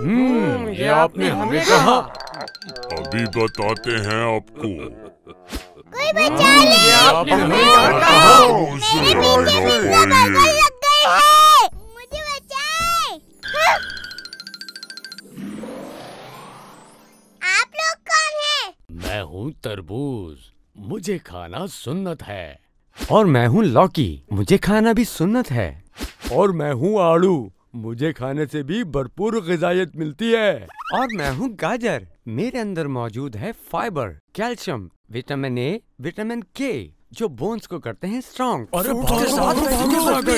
हम्म, हम्म, ये आपने हमें कहा अभी बताते हैं आपको कोई बचा ले हम्म, आपने हमें कहा मेरे पीछे लग गए हैं मुझे आप लोग कौन हैं मैं हूँ तरबूज मुझे खाना सुन्नत है और मैं हूँ लौकी मुझे खाना भी सुन्नत है और मैं हूँ आड़ू मुझे खाने से भी भरपूर गजायत मिलती है और मैं हूँ गाजर मेरे अंदर मौजूद है fibre calcium vitamin A vitamin K जो बोन्स को करते हैं स्ट्रॉन्ग